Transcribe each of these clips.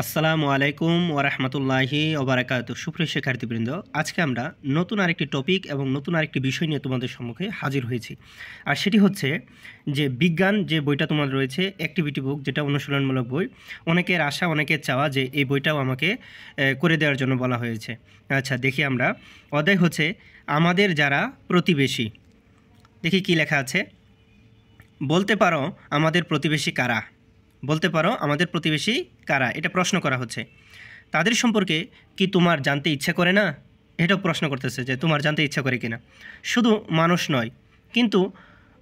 আসসালামু আলাইকুম ওরহমতুল্লাহি ওবরাকাত সুপ্রিয় শিক্ষার্থীবৃন্দ আজকে আমরা নতুন আরেকটি টপিক এবং নতুন আরেকটি বিষয় নিয়ে তোমাদের সম্মুখে হাজির হয়েছি আর সেটি হচ্ছে যে বিজ্ঞান যে বইটা তোমার রয়েছে অ্যাক্টিভিটি বুক যেটা অনুশীলনমূলক বই অনেকের আশা অনেকের চাওয়া যে এই বইটাও আমাকে করে দেওয়ার জন্য বলা হয়েছে আচ্ছা দেখি আমরা অধ্যায় হচ্ছে আমাদের যারা প্রতিবেশী দেখি কি লেখা আছে বলতে পারো আমাদের প্রতিবেশী কারা বলতে পারো আমাদের প্রতিবেশী কারা এটা প্রশ্ন করা হচ্ছে তাদের সম্পর্কে কি তোমার জানতে ইচ্ছা করে না এটাও প্রশ্ন করতেছে যে তোমার জানতে ইচ্ছা করে কিনা শুধু মানুষ নয় কিন্তু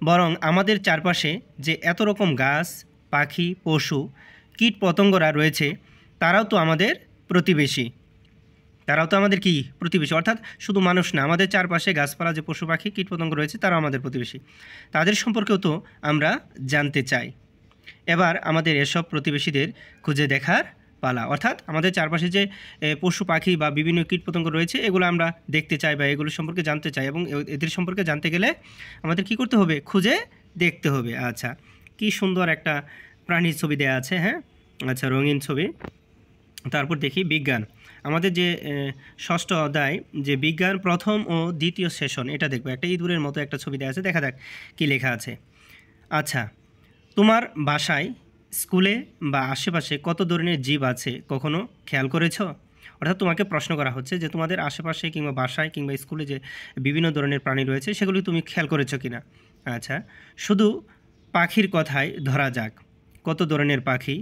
বরং আমাদের চারপাশে যে এত রকম গাছ পাখি পশু কীট পতঙ্গরা রয়েছে তারাও তো আমাদের প্রতিবেশী তারাও তো আমাদের কি প্রতিবেশী অর্থাৎ শুধু মানুষ না আমাদের চারপাশে গাছপালা যে পশু পাখি কীটপতঙ্গ রয়েছে তারাও আমাদের প্রতিবেশী তাদের সম্পর্কেও তো আমরা জানতে চাই এবার আমাদের এসব প্রতিবেশীদের খুঁজে দেখার পালা অর্থাৎ আমাদের চারপাশে যে পশু পাখি বা বিভিন্ন কীটপতঙ্গ রয়েছে এগুলো আমরা দেখতে চাই বা এগুলো সম্পর্কে জানতে চাই এবং এদের সম্পর্কে জানতে গেলে আমাদের কি করতে হবে খুঁজে দেখতে হবে আচ্ছা কি সুন্দর একটা প্রাণীর ছবি দেয়া আছে হ্যাঁ আচ্ছা রঙিন ছবি তারপর দেখি বিজ্ঞান আমাদের যে ষষ্ঠ অধ্যায় যে বিজ্ঞান প্রথম ও দ্বিতীয় সেশন এটা দেখবো একটা ইঁদুরের মতো একটা ছবি দেওয়া আছে দেখা যাক কী লেখা আছে আচ্ছা তোমার বাসায় স্কুলে বা আশেপাশে কত ধরনের জীব আছে কখনো খেয়াল করেছ অর্থাৎ তোমাকে প্রশ্ন করা হচ্ছে যে তোমাদের আশেপাশে কিংবা বাসায় কিংবা স্কুলে যে বিভিন্ন ধরনের প্রাণী রয়েছে সেগুলি তুমি খেয়াল করেছো কি না আচ্ছা শুধু পাখির কথায় ধরা যাক কত ধরনের পাখি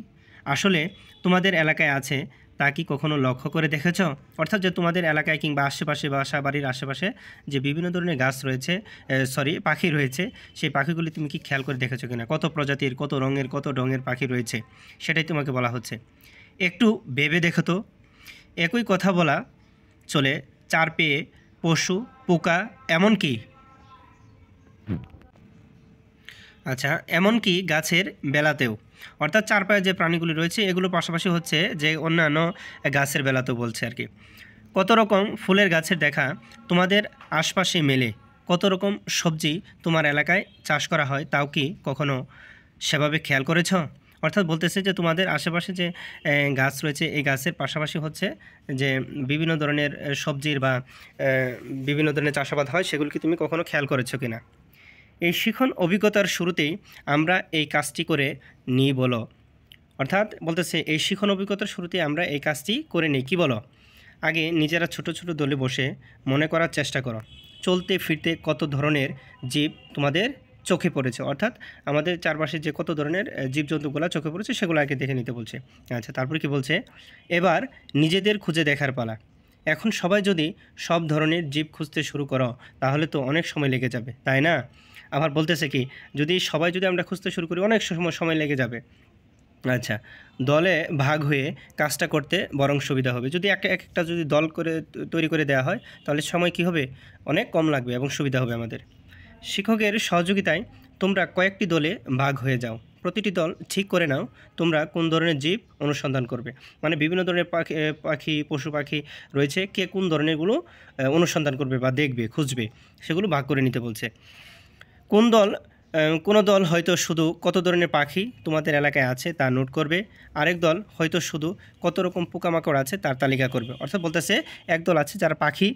আসলে তোমাদের এলাকায় আছে তা কি কখনো লক্ষ্য করে দেখেছ অর্থাৎ যে তোমাদের এলাকায় কিংবা আশেপাশে বাসা বাড়ির আশেপাশে যে বিভিন্ন ধরনের গাছ রয়েছে সরি পাখি রয়েছে সেই পাখিগুলি তুমি কি খেয়াল করে দেখেছো কিনা কত প্রজাতির কত রঙের কত রঙের পাখি রয়েছে সেটাই তোমাকে বলা হচ্ছে একটু ভেবে দেখো তো একই কথা বলা চলে চার পেয়ে পশু পোকা এমনকি আচ্ছা এমনকি গাছের বেলাতেও অর্থাৎ চার পায়ে যে প্রাণীগুলি রয়েছে এগুলো পাশাপাশি হচ্ছে যে অন্যান্য গাছের বেলা তো বলছে আর কি কত রকম ফুলের গাছের দেখা তোমাদের আশপাশে মেলে কত রকম সবজি তোমার এলাকায় চাষ করা হয় তাও কি কখনো সেভাবে খেয়াল করেছ অর্থাৎ বলতেছে যে তোমাদের আশেপাশে যে গাছ রয়েছে এই গাছের পাশাপাশি হচ্ছে যে বিভিন্ন ধরনের সবজির বা বিভিন্ন ধরনের চাষাবাদ হয় সেগুলো কি তুমি কখনো খেয়াল করেছো কিনা এই শিখন অভিজ্ঞতার শুরুতেই আমরা এই কাজটি করে নিই বলো অর্থাৎ বলতেছে এই শিখন অভিজ্ঞতার শুরুতে আমরা এই কাজটি করে নিই কী বলো আগে নিজেরা ছোট ছোট দলে বসে মনে করার চেষ্টা করো চলতে ফিরতে কত ধরনের জীব তোমাদের চোখে পড়েছে অর্থাৎ আমাদের চারপাশে যে কত ধরনের জীবজন্তুগুলো চোখে পড়েছে সেগুলো আগে দেখে নিতে বলছে আচ্ছা তারপর কি বলছে এবার নিজেদের খুঁজে দেখার পালা এখন সবাই যদি সব ধরনের জীব খুঁজতে শুরু করো তাহলে তো অনেক সময় লেগে যাবে তাই না আবার বলতেছে কি যদি সবাই যদি আমরা খুঁজতে শুরু করি অনেক সময় সময় লেগে যাবে আচ্ছা দলে ভাগ হয়ে কাজটা করতে বরং সুবিধা হবে যদি এক একটা যদি দল করে তৈরি করে দেওয়া হয় তাহলে সময় কি হবে অনেক কম লাগবে এবং সুবিধা হবে আমাদের শিক্ষকের সহযোগিতায় তোমরা কয়েকটি দলে ভাগ হয়ে যাও প্রতিটি দল ঠিক করে নাও তোমরা কোন ধরনের জীব অনুসন্ধান করবে মানে বিভিন্ন ধরনের পাখি পাখি পশু পাখি রয়েছে কে কোন ধরনেরগুলো অনুসন্ধান করবে বা দেখবে খুঁজবে সেগুলো ভাগ করে নিতে বলছে কোন দল কোনো দল হয়তো শুধু কত ধরনের পাখি তোমাদের এলাকায় আছে তা নোট করবে আরেক দল হয়তো শুধু কত রকম পোকামাকড় আছে তার তালিকা করবে অর্থাৎ বলতেছে এক দল আছে যারা পাখি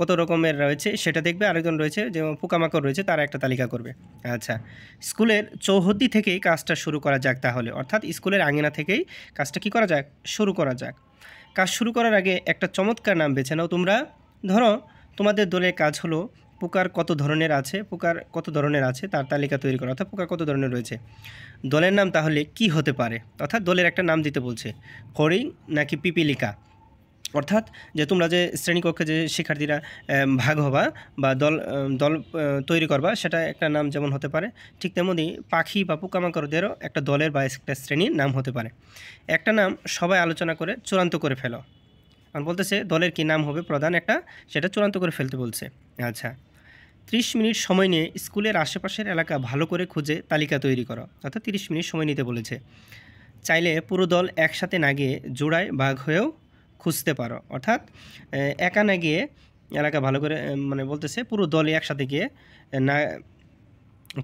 কত রকমের রয়েছে সেটা দেখবে আরেকজন রয়েছে যে পোকামাকড় রয়েছে তারা একটা তালিকা করবে আচ্ছা স্কুলের চৌহদ্দি থেকেই কাজটা শুরু করা যাক তাহলে অর্থাৎ স্কুলের আঙিনা থেকেই কাজটা কি করা যাক শুরু করা যাক কাজ শুরু করার আগে একটা চমৎকার নাম বেছে নাও তোমরা ধরো তোমাদের দলের কাজ হলো পোকার কত ধরনের আছে পোকার কত ধরনের আছে তার তালিকা তৈরি করা অর্থাৎ পোকার কত ধরনের রয়েছে দলের নাম তাহলে কি হতে পারে অর্থাৎ দলের একটা নাম দিতে বলছে ফড়িং নাকি পিপিলিকা অর্থাৎ যে তোমরা যে শ্রেণীকক্ষে যে শিক্ষার্থীরা ভাগ হবা বা দল দল তৈরি করবা সেটা একটা নাম যেমন হতে পারে ঠিক তেমনই পাখি বা পোকামাকড়দেরও একটা দলের বা একটা শ্রেণীর নাম হতে পারে একটা নাম সবাই আলোচনা করে চূড়ান্ত করে ফেলো আমি বলতেছে দলের কি নাম হবে প্রধান একটা সেটা চূড়ান্ত করে ফেলতে বলছে আচ্ছা 30 মিনিট সময় নিয়ে স্কুলের আশেপাশের এলাকা ভালো করে খুঁজে তালিকা তৈরি করো অর্থাৎ 30 মিনিট সময় নিতে বলেছে চাইলে পুরো দল একসাথে না গিয়ে জোড়ায় বাঘ হয়েও খুঁজতে পারো অর্থাৎ একা না গিয়ে এলাকা ভালো করে মানে বলতেছে পুরো দল একসাথে গিয়ে না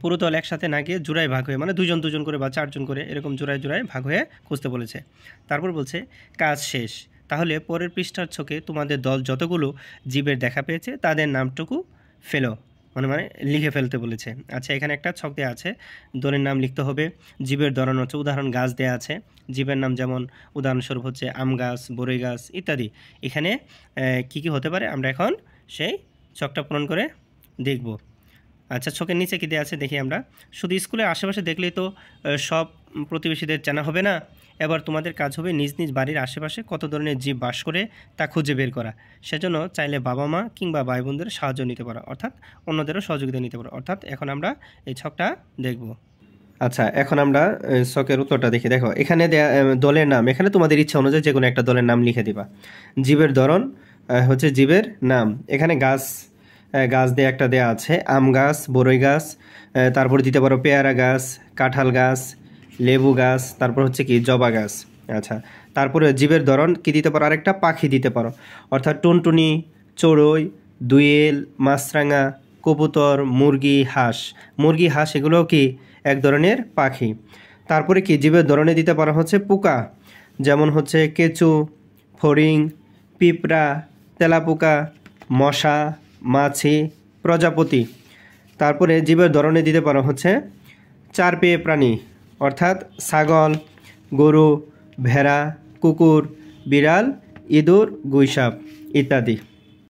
পুরো দল একসাথে না গিয়ে জোড়ায় ভাগ হয়ে মানে দুজন দুজন করে বা চারজন করে এরকম জোড়ায় জোড়ায় ভাগ হয়ে খুঁজতে বলেছে তারপর বলছে কাজ শেষ তাহলে পরের পৃষ্ঠার ছকে তোমাদের দল যতগুলো জীবের দেখা পেয়েছে তাদের নামটুকু ফেলো মানে মানে লিখে ফেলতে বলেছে আচ্ছা এখানে একটা ছক দেওয়া আছে দলের নাম লিখতে হবে জীবের ধরন হচ্ছে উদাহরণ গাছ দেওয়া আছে জীবের নাম যেমন উদাহরণস্বরূপ হচ্ছে আম গাছ বরই গাছ ইত্যাদি এখানে কি কি হতে পারে আমরা এখন সেই ছকটা পূরণ করে দেখব আচ্ছা ছকের নিচে কী দেওয়া আছে দেখি আমরা শুধু স্কুলের আশেপাশে দেখলেই তো সব প্রতিবেশীদের জানা হবে না এবার তোমাদের কাজ হবে নিজ নিজ বাড়ির আশেপাশে কত ধরনের জীব বাস করে তা খুঁজে বের করা সেজন্য চাইলে বাবা মা কিংবা ভাই বোনদের সাহায্য নিতে পারো অর্থাৎ অন্যদেরও সহযোগিতা নিতে পারো অর্থাৎ এখন আমরা এই ছকটা দেখব আচ্ছা এখন আমরা শখের উত্তরটা দেখি দেখো এখানে দলের নাম এখানে তোমাদের ইচ্ছা অনুযায়ী যে কোনো একটা দলের নাম লিখে দিবা জীবের ধরন হচ্ছে জীবের নাম এখানে গাছ গাছ দিয়ে একটা দেয়া আছে আম গাছ বরই গাছ তারপর দিতে পারো পেয়ারা গাছ কাঁঠাল গাছ লেবু গাছ তারপর হচ্ছে কি জবা গাছ আচ্ছা তারপরে জীবের ধরন কি দিতে পারো আরেকটা পাখি দিতে পারো অর্থাৎ টুনটুনি চড়ই দুয়েল মাছরাঙা কবুতর মুরগি হাঁস মুরগি হাঁস এগুলোও কি এক ধরনের পাখি তারপরে কি জীবের ধরনে দিতে পারা হচ্ছে পোকা যেমন হচ্ছে কেঁচু ফড়িং পিঁপড়া তেলাপোকা মশা মাছি প্রজাপতি তারপরে জীবের ধরনে দিতে পারা হচ্ছে চার পেয়ে প্রাণী অর্থাৎ ছাগল গরু ভেড়া কুকুর বিড়াল ইঁদুর গুইসাপ ইত্যাদি